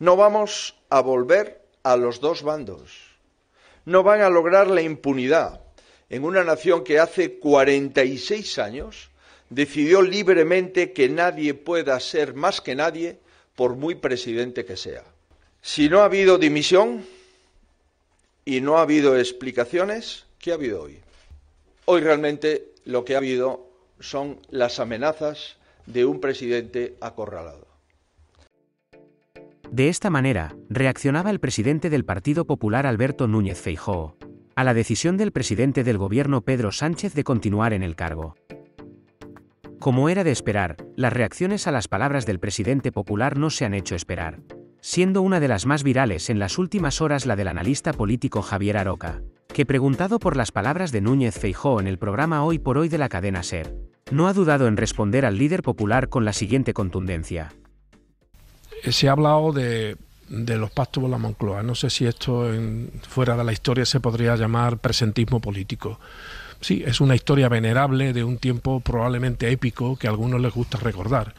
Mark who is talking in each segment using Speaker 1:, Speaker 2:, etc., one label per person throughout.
Speaker 1: No vamos a volver a los dos bandos. No van a lograr la impunidad en una nación que hace 46 años decidió libremente que nadie pueda ser más que nadie por muy presidente que sea. Si no ha habido dimisión y no ha habido explicaciones, ¿qué ha habido hoy? Hoy realmente lo que ha habido son las amenazas de un presidente acorralado.
Speaker 2: De esta manera, reaccionaba el presidente del Partido Popular Alberto Núñez Feijóo a la decisión del presidente del gobierno Pedro Sánchez de continuar en el cargo. Como era de esperar, las reacciones a las palabras del presidente popular no se han hecho esperar, siendo una de las más virales en las últimas horas la del analista político Javier Aroca, que preguntado por las palabras de Núñez Feijóo en el programa Hoy por Hoy de la cadena SER, no ha dudado en responder al líder popular con la siguiente contundencia.
Speaker 3: Eh, se ha hablado de, los pactos de la Moncloa. No sé si esto fuera de la historia se podría llamar presentismo político. Sí, es una historia venerable de un tiempo probablemente épico que a algunos les gusta recordar,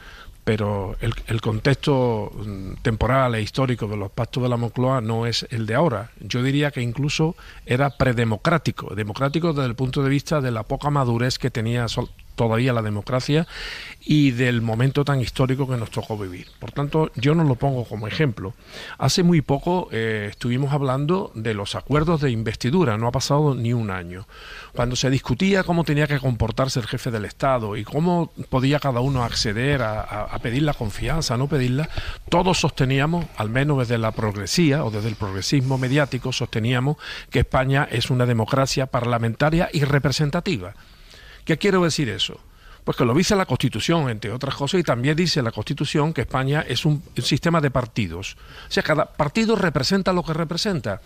Speaker 3: pero el, el, contexto mm, temporal e histórico de los pactos de la Moncloa no es el de ahora. Yo diría que incluso era predemocrático, democrático desde el punto de vista de la poca madurez que tenía todavía la democracia y del momento tan histórico que nos tocó vivir. Por tanto, yo no lo pongo como ejemplo. Hace muy poco eh, estuvimos hablando de los acuerdos de investidura, no ha pasado ni un año. Cuando se discutía cómo tenía que comportarse el jefe del Estado y cómo podía cada uno acceder a, pedir la confianza, no pedirla, todos sosteníamos, al menos desde la progresía o desde el progresismo mediático, sosteníamos que España es una democracia parlamentaria y representativa. ¿Qué quiero decir eso? Pues que lo dice la Constitución, entre otras cosas, y también dice la Constitución que España es un, sistema de partidos. O sea, cada partido representa lo que representa.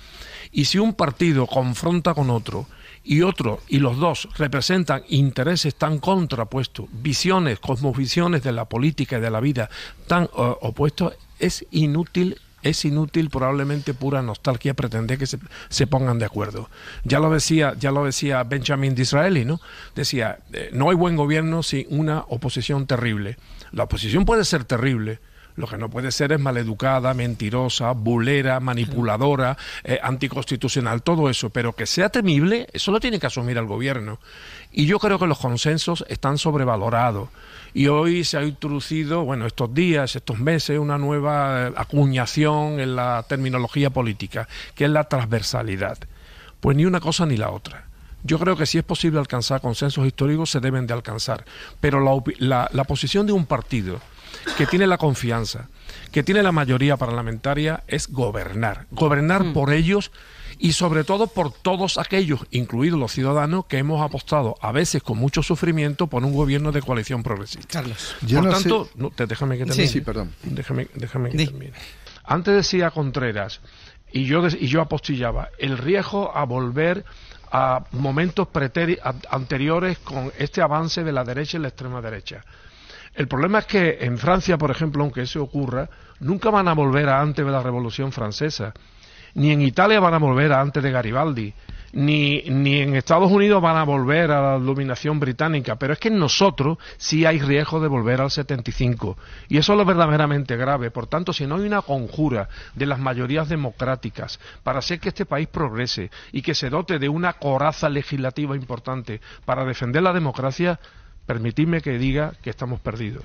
Speaker 3: Y si un partido confronta con otro y otro y los dos representan intereses tan contrapuestos, visiones, cosmovisiones de la política y de la vida tan eh, opuestos, es inútil es inútil probablemente pura nostalgia pretender que se, se, pongan de acuerdo. Ya lo decía, ya lo decía Benjamin Disraeli, ¿no? Decía, eh, no hay buen gobierno sin una oposición terrible. La oposición puede ser terrible, lo que no puede ser es maleducada, mentirosa, bulera, manipuladora, eh, anticonstitucional, todo eso. Pero que sea temible, eso lo tiene que asumir el gobierno. Y yo creo que los consensos están sobrevalorados. Y hoy se ha introducido, bueno, estos días, estos meses, una nueva eh, acuñación en la terminología política, que es la transversalidad. Pues ni una cosa ni la otra. Yo creo que si es posible alcanzar consensos históricos, se deben de alcanzar. Pero la, posición de un partido que tiene la confianza, que tiene la mayoría parlamentaria, es gobernar. Gobernar mm. por ellos y sobre todo por todos aquellos, incluidos los ciudadanos, que hemos apostado a veces con mucho sufrimiento por un gobierno de coalición progresista. Carlos, por tanto, déjame que termine. Sí, sí perdón. Déjame, déjame que Antes decía Contreras, y yo, y yo apostillaba, el riesgo a volver a momentos anteriores con este avance de la derecha y la extrema derecha. El problema es que en Francia, por ejemplo, aunque eso ocurra, nunca van a volver a antes de la Revolución Francesa, ni en Italia van a volver a antes de Garibaldi, ni, en Estados Unidos van a volver a la dominación británica, pero es que en nosotros sí hay riesgo de volver al 75. Y eso es lo verdaderamente grave. Por tanto, si no hay una conjura de las mayorías democráticas para hacer que este país progrese y que se dote de una coraza legislativa importante para defender la democracia, permitidme que diga
Speaker 1: que estamos perdidos.